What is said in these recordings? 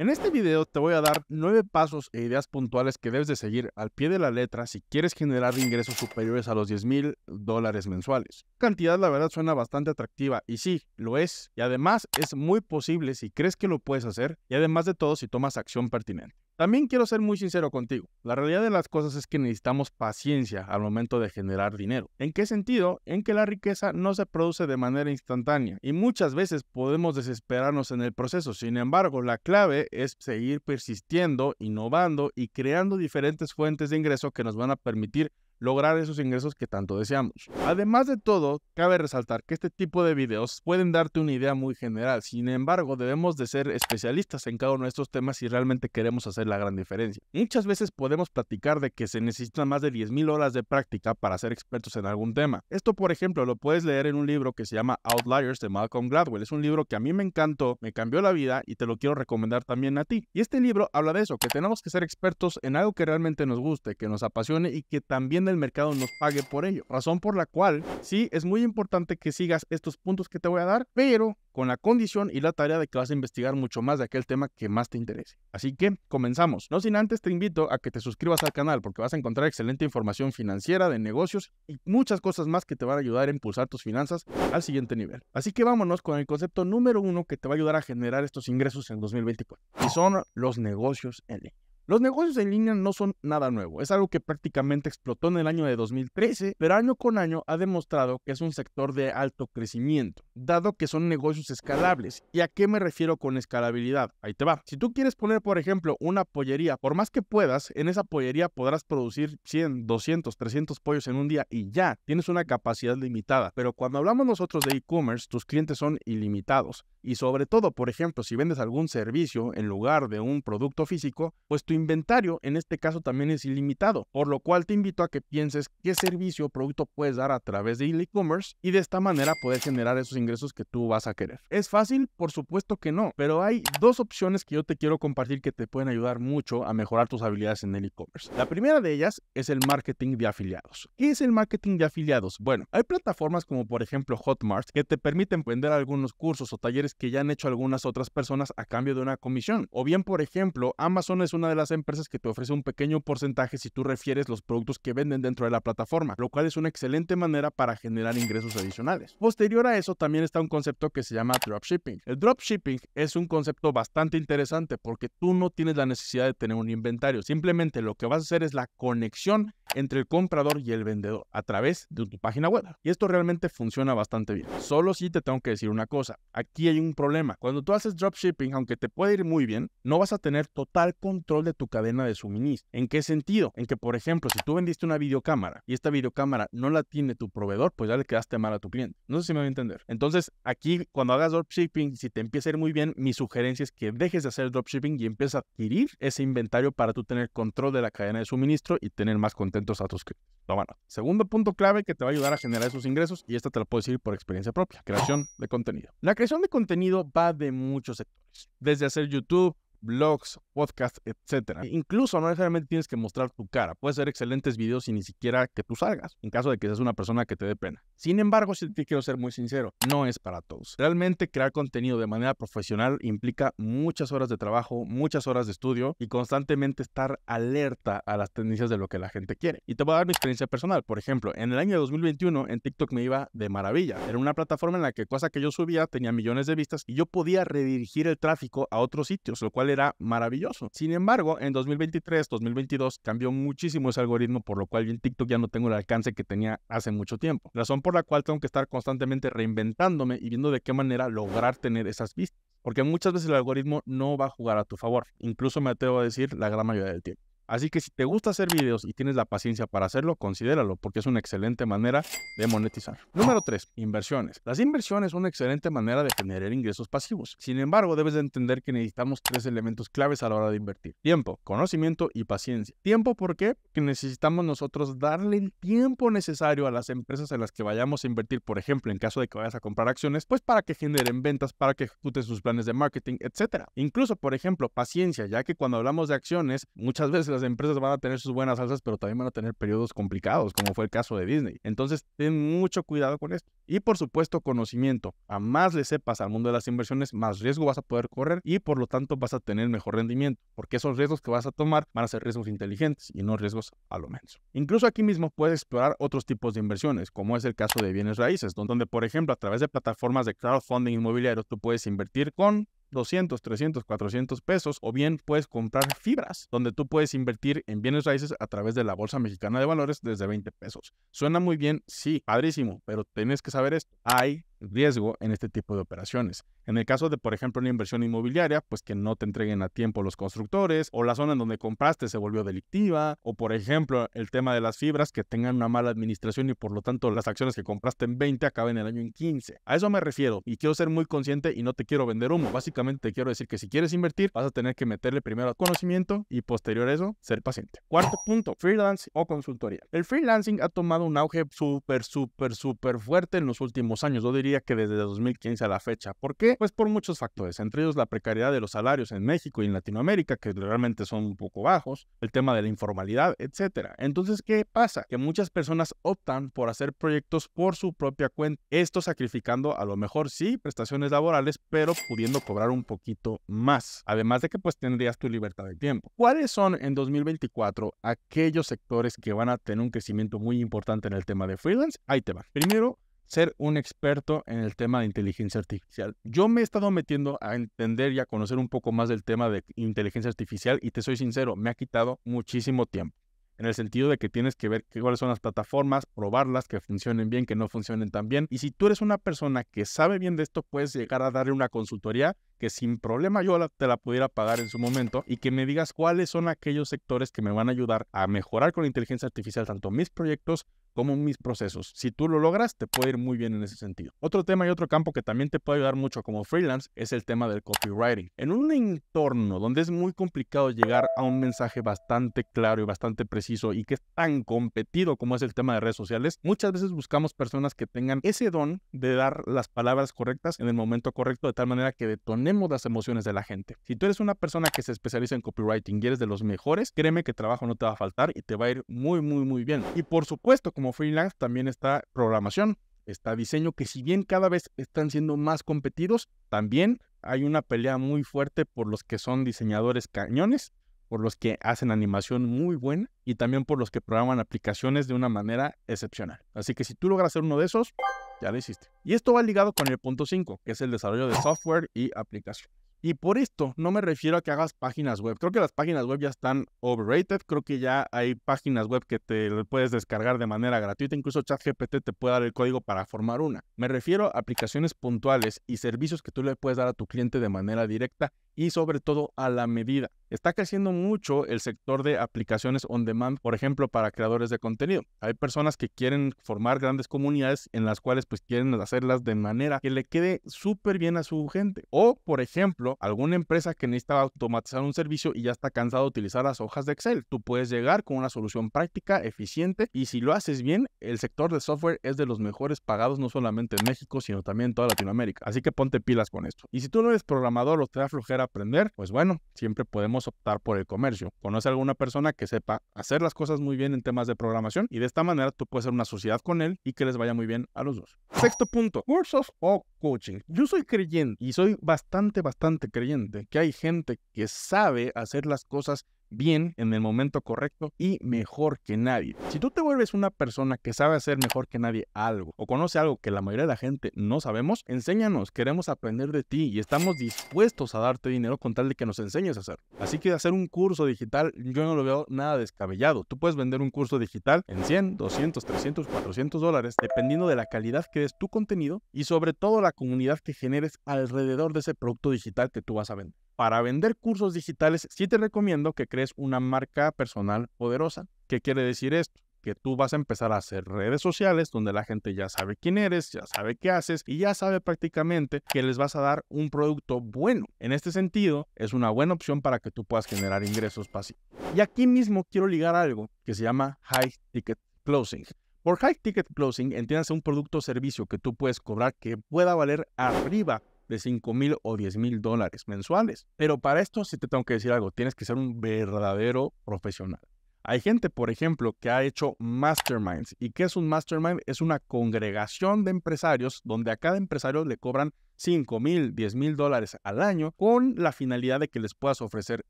En este video te voy a dar 9 pasos e ideas puntuales que debes de seguir al pie de la letra si quieres generar ingresos superiores a los 10 mil dólares mensuales. Cantidad la verdad suena bastante atractiva y sí, lo es. Y además es muy posible si crees que lo puedes hacer y además de todo si tomas acción pertinente. También quiero ser muy sincero contigo. La realidad de las cosas es que necesitamos paciencia al momento de generar dinero. ¿En qué sentido? En que la riqueza no se produce de manera instantánea y muchas veces podemos desesperarnos en el proceso. Sin embargo, la clave es seguir persistiendo, innovando y creando diferentes fuentes de ingreso que nos van a permitir lograr esos ingresos que tanto deseamos. Además de todo, cabe resaltar que este tipo de videos pueden darte una idea muy general, sin embargo debemos de ser especialistas en cada uno de estos temas si realmente queremos hacer la gran diferencia. Muchas veces podemos platicar de que se necesitan más de 10.000 horas de práctica para ser expertos en algún tema. Esto por ejemplo lo puedes leer en un libro que se llama Outliers de Malcolm Gladwell, es un libro que a mí me encantó, me cambió la vida y te lo quiero recomendar también a ti. Y este libro habla de eso, que tenemos que ser expertos en algo que realmente nos guste, que nos apasione y que también el mercado nos pague por ello. Razón por la cual sí es muy importante que sigas estos puntos que te voy a dar, pero con la condición y la tarea de que vas a investigar mucho más de aquel tema que más te interese. Así que comenzamos. No sin antes te invito a que te suscribas al canal porque vas a encontrar excelente información financiera, de negocios y muchas cosas más que te van a ayudar a impulsar tus finanzas al siguiente nivel. Así que vámonos con el concepto número uno que te va a ayudar a generar estos ingresos en 2024 y son los negocios en línea. Los negocios en línea no son nada nuevo, es algo que prácticamente explotó en el año de 2013, pero año con año ha demostrado que es un sector de alto crecimiento, dado que son negocios escalables. ¿Y a qué me refiero con escalabilidad? Ahí te va. Si tú quieres poner, por ejemplo, una pollería, por más que puedas, en esa pollería podrás producir 100, 200, 300 pollos en un día y ya, tienes una capacidad limitada. Pero cuando hablamos nosotros de e-commerce, tus clientes son ilimitados. Y sobre todo, por ejemplo, si vendes algún servicio en lugar de un producto físico, pues tu inventario en este caso también es ilimitado, por lo cual te invito a que pienses qué servicio o producto puedes dar a través de e-commerce y de esta manera poder generar esos ingresos que tú vas a querer. ¿Es fácil? Por supuesto que no, pero hay dos opciones que yo te quiero compartir que te pueden ayudar mucho a mejorar tus habilidades en el e-commerce. La primera de ellas es el marketing de afiliados. ¿Qué es el marketing de afiliados? Bueno, hay plataformas como por ejemplo Hotmart que te permiten vender algunos cursos o talleres que ya han hecho algunas otras personas a cambio de una comisión. O bien, por ejemplo, Amazon es una de las empresas que te ofrecen un pequeño porcentaje si tú refieres los productos que venden dentro de la plataforma, lo cual es una excelente manera para generar ingresos adicionales. Posterior a eso también está un concepto que se llama dropshipping. El dropshipping es un concepto bastante interesante porque tú no tienes la necesidad de tener un inventario, simplemente lo que vas a hacer es la conexión entre el comprador y el vendedor a través de tu página web. Y esto realmente funciona bastante bien. Solo si te tengo que decir una cosa, aquí hay un problema. Cuando tú haces dropshipping, aunque te puede ir muy bien, no vas a tener total control de tu cadena de suministro. ¿En qué sentido? En que, por ejemplo, si tú vendiste una videocámara y esta videocámara no la tiene tu proveedor, pues ya le quedaste mal a tu cliente. No sé si me voy a entender. Entonces, aquí, cuando hagas dropshipping, si te empieza a ir muy bien, mi sugerencia es que dejes de hacer dropshipping y empieces a adquirir ese inventario para tú tener control de la cadena de suministro y tener más contentos a tus clientes. van bueno. Segundo punto clave que te va a ayudar a generar esos ingresos, y esta te la puedo decir por experiencia propia, creación de contenido. La creación de contenido va de muchos sectores, desde hacer YouTube, blogs, podcasts, etcétera Incluso no necesariamente tienes que mostrar tu cara. Puedes hacer excelentes videos y ni siquiera que tú salgas, en caso de que seas una persona que te dé pena. Sin embargo, si te quiero ser muy sincero, no es para todos. Realmente crear contenido de manera profesional implica muchas horas de trabajo, muchas horas de estudio y constantemente estar alerta a las tendencias de lo que la gente quiere. Y te voy a dar mi experiencia personal. Por ejemplo, en el año 2021 en TikTok me iba de maravilla. Era una plataforma en la que cosa que yo subía tenía millones de vistas y yo podía redirigir el tráfico a otros sitios, lo cual era maravilloso. Sin embargo, en 2023, 2022 cambió muchísimo ese algoritmo, por lo cual yo en TikTok ya no tengo el alcance que tenía hace mucho tiempo. Razón por la cual tengo que estar constantemente reinventándome y viendo de qué manera lograr tener esas vistas. Porque muchas veces el algoritmo no va a jugar a tu favor. Incluso me atrevo a decir la gran mayoría del tiempo. Así que si te gusta hacer videos y tienes la paciencia para hacerlo, considéralo porque es una excelente manera de monetizar. Número 3. Inversiones. Las inversiones son una excelente manera de generar ingresos pasivos. Sin embargo, debes de entender que necesitamos tres elementos claves a la hora de invertir. Tiempo, conocimiento y paciencia. Tiempo, ¿por qué? Porque necesitamos nosotros darle el tiempo necesario a las empresas en las que vayamos a invertir, por ejemplo, en caso de que vayas a comprar acciones, pues para que generen ventas, para que ejecuten sus planes de marketing, etc. Incluso, por ejemplo, paciencia, ya que cuando hablamos de acciones, muchas veces las las empresas van a tener sus buenas alzas, pero también van a tener periodos complicados, como fue el caso de Disney. Entonces, ten mucho cuidado con esto. Y por supuesto, conocimiento. A más le sepas al mundo de las inversiones, más riesgo vas a poder correr y por lo tanto vas a tener mejor rendimiento, porque esos riesgos que vas a tomar van a ser riesgos inteligentes y no riesgos a lo menos. Incluso aquí mismo puedes explorar otros tipos de inversiones, como es el caso de bienes raíces, donde, por ejemplo, a través de plataformas de crowdfunding inmobiliario, tú puedes invertir con 200, 300, 400 pesos o bien puedes comprar fibras donde tú puedes invertir en bienes raíces a través de la Bolsa Mexicana de Valores desde 20 pesos. Suena muy bien, sí, padrísimo, pero tienes que saber esto. Hay riesgo en este tipo de operaciones. En el caso de, por ejemplo, una inversión inmobiliaria, pues que no te entreguen a tiempo los constructores, o la zona en donde compraste se volvió delictiva, o por ejemplo, el tema de las fibras que tengan una mala administración y por lo tanto las acciones que compraste en 20 acaben el año en 15. A eso me refiero y quiero ser muy consciente y no te quiero vender humo. Básicamente te quiero decir que si quieres invertir, vas a tener que meterle primero conocimiento y posterior a eso, ser paciente. Cuarto punto, freelance o consultoría. El freelancing ha tomado un auge súper, súper, súper fuerte en los últimos años. lo diría que desde 2015 a la fecha. ¿Por qué? Pues por muchos factores, entre ellos la precariedad de los salarios en México y en Latinoamérica, que realmente son un poco bajos, el tema de la informalidad, etcétera. Entonces, ¿qué pasa? Que muchas personas optan por hacer proyectos por su propia cuenta, esto sacrificando a lo mejor sí prestaciones laborales, pero pudiendo cobrar un poquito más, además de que pues tendrías tu libertad de tiempo. ¿Cuáles son en 2024 aquellos sectores que van a tener un crecimiento muy importante en el tema de freelance? Ahí te va. Primero, ser un experto en el tema de inteligencia artificial. Yo me he estado metiendo a entender y a conocer un poco más del tema de inteligencia artificial y te soy sincero, me ha quitado muchísimo tiempo. En el sentido de que tienes que ver cuáles son las plataformas, probarlas, que funcionen bien, que no funcionen tan bien. Y si tú eres una persona que sabe bien de esto, puedes llegar a darle una consultoría que sin problema yo te la pudiera pagar en su momento y que me digas cuáles son aquellos sectores que me van a ayudar a mejorar con la inteligencia artificial tanto mis proyectos como mis procesos. Si tú lo logras, te puede ir muy bien en ese sentido. Otro tema y otro campo que también te puede ayudar mucho como freelance es el tema del copywriting. En un entorno donde es muy complicado llegar a un mensaje bastante claro y bastante preciso y que es tan competido como es el tema de redes sociales, muchas veces buscamos personas que tengan ese don de dar las palabras correctas en el momento correcto de tal manera que detone las emociones de la gente. Si tú eres una persona que se especializa en copywriting y eres de los mejores, créeme que trabajo no te va a faltar y te va a ir muy, muy, muy bien. Y por supuesto, como freelance también está programación, está diseño, que si bien cada vez están siendo más competidos, también hay una pelea muy fuerte por los que son diseñadores cañones por los que hacen animación muy buena y también por los que programan aplicaciones de una manera excepcional. Así que si tú logras ser uno de esos, ya lo hiciste. Y esto va ligado con el punto 5, que es el desarrollo de software y aplicación. Y por esto no me refiero a que hagas páginas web. Creo que las páginas web ya están overrated. Creo que ya hay páginas web que te puedes descargar de manera gratuita. Incluso ChatGPT te puede dar el código para formar una. Me refiero a aplicaciones puntuales y servicios que tú le puedes dar a tu cliente de manera directa y sobre todo a la medida. Está creciendo mucho el sector de aplicaciones on demand, por ejemplo, para creadores de contenido. Hay personas que quieren formar grandes comunidades en las cuales pues quieren hacerlas de manera que le quede súper bien a su gente. O, por ejemplo, alguna empresa que necesita automatizar un servicio y ya está cansado de utilizar las hojas de Excel. Tú puedes llegar con una solución práctica, eficiente y si lo haces bien, el sector de software es de los mejores pagados no solamente en México, sino también en toda Latinoamérica. Así que ponte pilas con esto. Y si tú no eres programador o te da flojera aprender, pues bueno, siempre podemos optar por el comercio. Conoce a alguna persona que sepa hacer las cosas muy bien en temas de programación y de esta manera tú puedes hacer una sociedad con él y que les vaya muy bien a los dos. Sexto punto, cursos o coaching. Yo soy creyente y soy bastante, bastante creyente que hay gente que sabe hacer las cosas bien en el momento correcto y mejor que nadie. Si tú te vuelves una persona que sabe hacer mejor que nadie algo o conoce algo que la mayoría de la gente no sabemos, enséñanos, queremos aprender de ti y estamos dispuestos a darte dinero con tal de que nos enseñes a hacer. Así que hacer un curso digital yo no lo veo nada descabellado. Tú puedes vender un curso digital en 100, 200, 300, 400 dólares dependiendo de la calidad que es tu contenido y sobre todo la comunidad que generes alrededor de ese producto digital que tú vas a vender para vender cursos digitales, sí te recomiendo que crees una marca personal poderosa. ¿Qué quiere decir esto? Que tú vas a empezar a hacer redes sociales donde la gente ya sabe quién eres, ya sabe qué haces y ya sabe prácticamente que les vas a dar un producto bueno. En este sentido, es una buena opción para que tú puedas generar ingresos pasivos. Y aquí mismo quiero ligar algo que se llama High Ticket Closing. Por High Ticket Closing, entiéndase un producto o servicio que tú puedes cobrar que pueda valer arriba de 5 mil o 10 mil dólares mensuales. Pero para esto sí te tengo que decir algo, tienes que ser un verdadero profesional. Hay gente, por ejemplo, que ha hecho masterminds. ¿Y qué es un mastermind? Es una congregación de empresarios donde a cada empresario le cobran 5 mil, 10 mil dólares al año con la finalidad de que les puedas ofrecer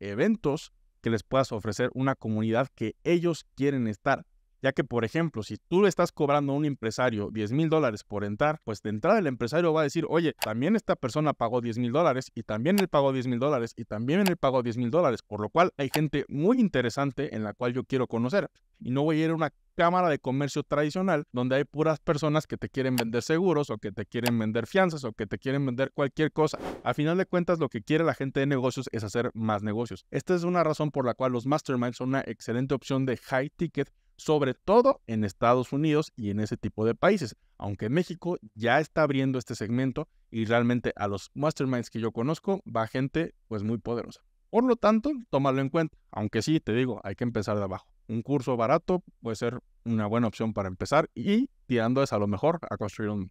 eventos, que les puedas ofrecer una comunidad que ellos quieren estar ya que, por ejemplo, si tú le estás cobrando a un empresario 10 mil dólares por entrar, pues de entrada el empresario va a decir, oye, también esta persona pagó 10 mil dólares y también él pagó 10 mil dólares y también él pagó 10 mil dólares, por lo cual hay gente muy interesante en la cual yo quiero conocer y no voy a ir a una cámara de comercio tradicional donde hay puras personas que te quieren vender seguros o que te quieren vender fianzas o que te quieren vender cualquier cosa. A final de cuentas, lo que quiere la gente de negocios es hacer más negocios. Esta es una razón por la cual los masterminds son una excelente opción de high ticket sobre todo en Estados Unidos y en ese tipo de países, aunque México ya está abriendo este segmento y realmente a los masterminds que yo conozco va gente pues muy poderosa. Por lo tanto, tómalo en cuenta, aunque sí, te digo, hay que empezar de abajo. Un curso barato puede ser una buena opción para empezar y tirando a lo mejor a construir un...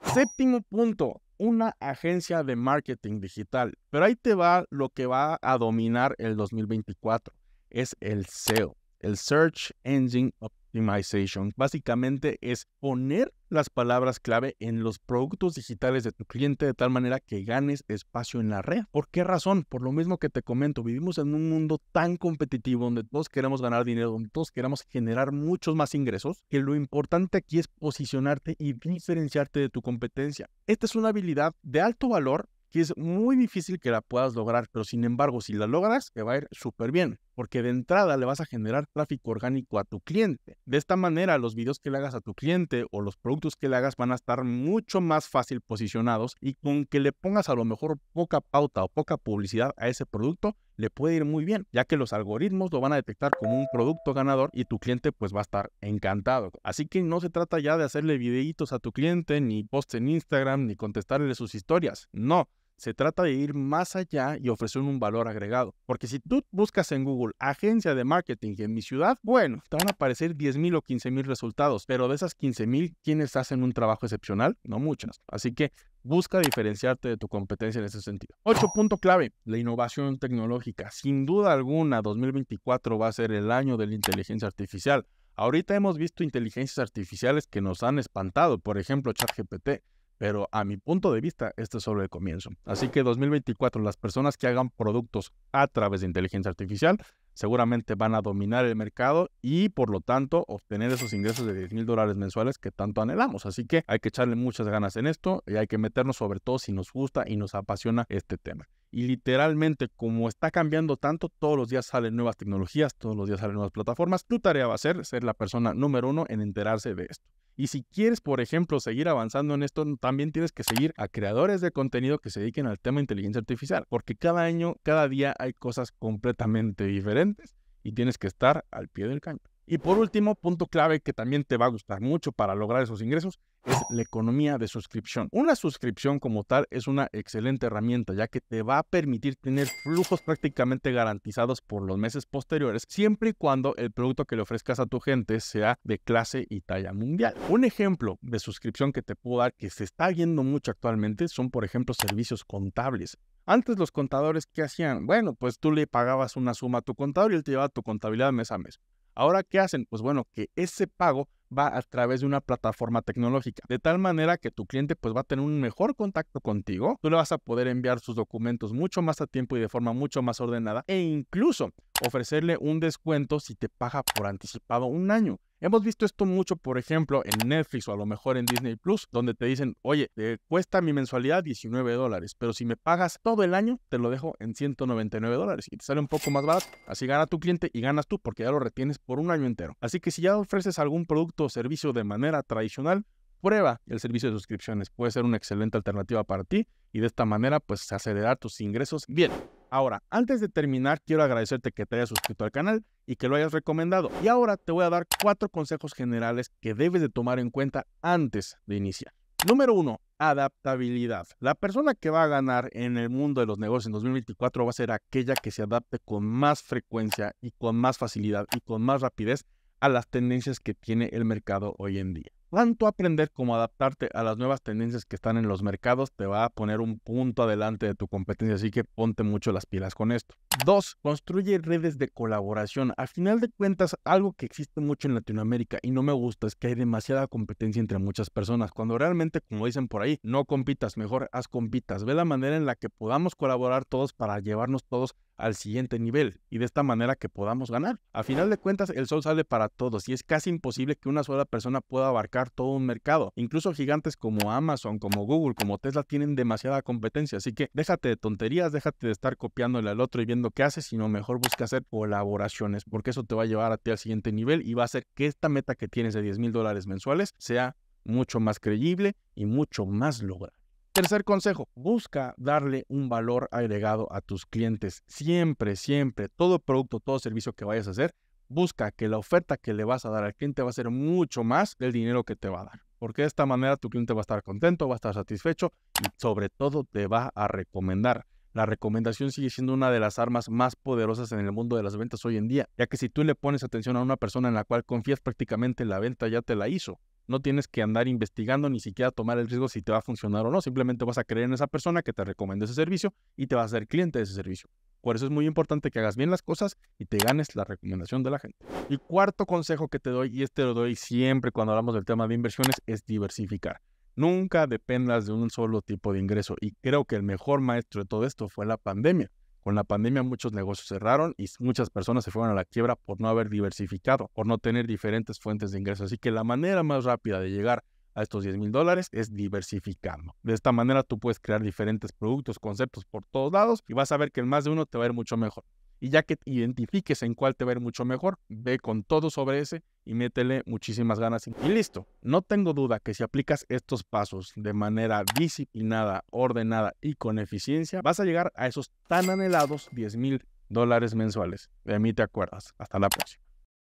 Séptimo punto, una agencia de marketing digital. Pero ahí te va lo que va a dominar el 2024, es el SEO el Search Engine Optimization. Básicamente es poner las palabras clave en los productos digitales de tu cliente de tal manera que ganes espacio en la red. ¿Por qué razón? Por lo mismo que te comento, vivimos en un mundo tan competitivo donde todos queremos ganar dinero, donde todos queremos generar muchos más ingresos, que lo importante aquí es posicionarte y diferenciarte de tu competencia. Esta es una habilidad de alto valor que es muy difícil que la puedas lograr, pero sin embargo, si la logras, te va a ir súper bien, porque de entrada le vas a generar tráfico orgánico a tu cliente. De esta manera, los videos que le hagas a tu cliente o los productos que le hagas van a estar mucho más fácil posicionados y con que le pongas a lo mejor poca pauta o poca publicidad a ese producto, le puede ir muy bien, ya que los algoritmos lo van a detectar como un producto ganador y tu cliente pues va a estar encantado. Así que no se trata ya de hacerle videitos a tu cliente, ni post en Instagram, ni contestarle sus historias. No, se trata de ir más allá y ofrecer un valor agregado. Porque si tú buscas en Google agencia de marketing en mi ciudad, bueno, te van a aparecer 10.000 o 15.000 resultados. Pero de esas 15.000, ¿quiénes hacen un trabajo excepcional? No muchas. Así que Busca diferenciarte de tu competencia en ese sentido. Ocho ¡Oh! punto clave, la innovación tecnológica. Sin duda alguna, 2024 va a ser el año de la inteligencia artificial. Ahorita hemos visto inteligencias artificiales que nos han espantado, por ejemplo, ChatGPT. Pero a mi punto de vista, este es solo el comienzo. Así que 2024, las personas que hagan productos a través de inteligencia artificial seguramente van a dominar el mercado y por lo tanto obtener esos ingresos de 10 mil dólares mensuales que tanto anhelamos. Así que hay que echarle muchas ganas en esto y hay que meternos sobre todo si nos gusta y nos apasiona este tema. Y literalmente, como está cambiando tanto, todos los días salen nuevas tecnologías, todos los días salen nuevas plataformas. Tu tarea va a ser ser la persona número uno en enterarse de esto. Y si quieres, por ejemplo, seguir avanzando en esto, también tienes que seguir a creadores de contenido que se dediquen al tema inteligencia artificial, porque cada año, cada día hay cosas completamente diferentes y tienes que estar al pie del cañón. Y por último, punto clave que también te va a gustar mucho para lograr esos ingresos es la economía de suscripción. Una suscripción como tal es una excelente herramienta ya que te va a permitir tener flujos prácticamente garantizados por los meses posteriores siempre y cuando el producto que le ofrezcas a tu gente sea de clase y talla mundial. Un ejemplo de suscripción que te puedo dar que se está viendo mucho actualmente son por ejemplo servicios contables. Antes los contadores, ¿qué hacían? Bueno, pues tú le pagabas una suma a tu contador y él te llevaba tu contabilidad mes a mes. Ahora, ¿qué hacen? Pues bueno, que ese pago va a través de una plataforma tecnológica, de tal manera que tu cliente pues va a tener un mejor contacto contigo, tú le vas a poder enviar sus documentos mucho más a tiempo y de forma mucho más ordenada e incluso ofrecerle un descuento si te paga por anticipado un año. Hemos visto esto mucho, por ejemplo, en Netflix o a lo mejor en Disney Plus, donde te dicen, oye, te cuesta mi mensualidad 19 dólares, pero si me pagas todo el año, te lo dejo en 199 dólares y te sale un poco más barato. Así gana tu cliente y ganas tú porque ya lo retienes por un año entero. Así que si ya ofreces algún producto o servicio de manera tradicional, prueba el servicio de suscripciones. Puede ser una excelente alternativa para ti y de esta manera pues acelerar tus ingresos. Bien, Ahora, antes de terminar, quiero agradecerte que te hayas suscrito al canal y que lo hayas recomendado. Y ahora te voy a dar cuatro consejos generales que debes de tomar en cuenta antes de iniciar. Número uno, Adaptabilidad. La persona que va a ganar en el mundo de los negocios en 2024 va a ser aquella que se adapte con más frecuencia y con más facilidad y con más rapidez a las tendencias que tiene el mercado hoy en día tanto aprender como adaptarte a las nuevas tendencias que están en los mercados te va a poner un punto adelante de tu competencia, así que ponte mucho las pilas con esto. Dos, construye redes de colaboración. A final de cuentas, algo que existe mucho en Latinoamérica y no me gusta es que hay demasiada competencia entre muchas personas, cuando realmente, como dicen por ahí, no compitas, mejor haz compitas. Ve la manera en la que podamos colaborar todos para llevarnos todos al siguiente nivel y de esta manera que podamos ganar. A final de cuentas, el sol sale para todos y es casi imposible que una sola persona pueda abarcar todo un mercado. Incluso gigantes como Amazon, como Google, como Tesla tienen demasiada competencia, así que déjate de tonterías, déjate de estar copiándole al otro y viendo qué hace, sino mejor busca hacer colaboraciones, porque eso te va a llevar a ti al siguiente nivel y va a hacer que esta meta que tienes de 10 mil dólares mensuales sea mucho más creíble y mucho más lograr. Tercer consejo, busca darle un valor agregado a tus clientes. Siempre, siempre, todo producto, todo servicio que vayas a hacer, busca que la oferta que le vas a dar al cliente va a ser mucho más del dinero que te va a dar. Porque de esta manera tu cliente va a estar contento, va a estar satisfecho y sobre todo te va a recomendar. La recomendación sigue siendo una de las armas más poderosas en el mundo de las ventas hoy en día, ya que si tú le pones atención a una persona en la cual confías prácticamente la venta ya te la hizo no tienes que andar investigando ni siquiera tomar el riesgo si te va a funcionar o no. Simplemente vas a creer en esa persona que te recomienda ese servicio y te vas a ser cliente de ese servicio. Por eso es muy importante que hagas bien las cosas y te ganes la recomendación de la gente. Y cuarto consejo que te doy, y este lo doy siempre cuando hablamos del tema de inversiones, es diversificar. Nunca dependas de un solo tipo de ingreso. Y creo que el mejor maestro de todo esto fue la pandemia. Con la pandemia muchos negocios cerraron y muchas personas se fueron a la quiebra por no haber diversificado, por no tener diferentes fuentes de ingresos. Así que la manera más rápida de llegar a estos 10 mil dólares es diversificando. De esta manera tú puedes crear diferentes productos, conceptos por todos lados y vas a ver que el más de uno te va a ir mucho mejor y ya que identifiques en cuál te va a ir mucho mejor, ve con todo sobre ese y métele muchísimas ganas. Y listo, no tengo duda que si aplicas estos pasos de manera disciplinada, ordenada y con eficiencia, vas a llegar a esos tan anhelados 10 mil dólares mensuales. De mí te acuerdas. Hasta la próxima.